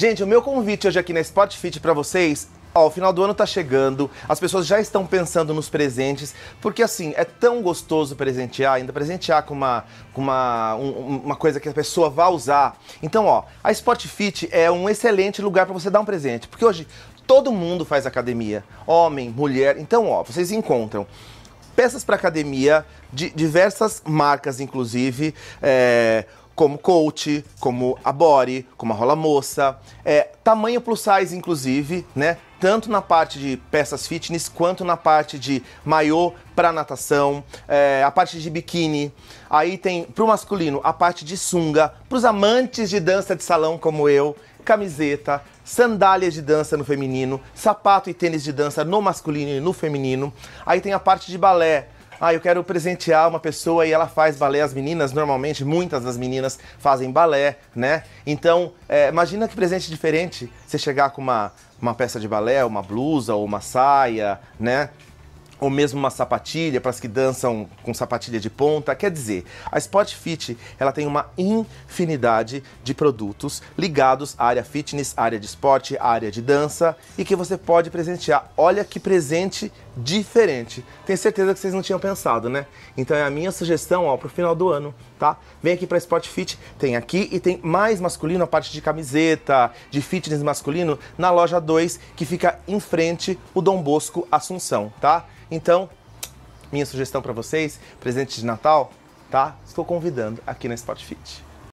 Gente, o meu convite hoje aqui na Fit para vocês Ó, o final do ano tá chegando, as pessoas já estão pensando nos presentes, porque assim, é tão gostoso presentear, ainda presentear com uma, com uma, um, uma coisa que a pessoa vai usar. Então, ó, a Fit é um excelente lugar para você dar um presente, porque hoje todo mundo faz academia, homem, mulher. Então, ó, vocês encontram peças para academia, de diversas marcas, inclusive, é, como coach, como a body, como a rola moça, é, tamanho plus size inclusive, né? Tanto na parte de peças fitness quanto na parte de maiô para natação, é, a parte de biquíni. Aí tem para o masculino a parte de sunga, para os amantes de dança de salão como eu, camiseta, sandálias de dança no feminino, sapato e tênis de dança no masculino e no feminino. Aí tem a parte de balé, ah, eu quero presentear uma pessoa e ela faz balé. As meninas, normalmente, muitas das meninas fazem balé, né? Então, é, imagina que presente diferente você chegar com uma, uma peça de balé, uma blusa ou uma saia, né? ou mesmo uma sapatilha para as que dançam com sapatilha de ponta. Quer dizer, a Spot Fit ela tem uma infinidade de produtos ligados à área fitness, à área de esporte, à área de dança e que você pode presentear. Olha que presente diferente. Tenho certeza que vocês não tinham pensado, né? Então é a minha sugestão para o final do ano tá? Vem aqui para Sport Fit, tem aqui e tem mais masculino, a parte de camiseta, de fitness masculino, na loja 2, que fica em frente o Dom Bosco Assunção, tá? Então, minha sugestão para vocês, presente de Natal, tá? Estou convidando aqui na Sport Fit.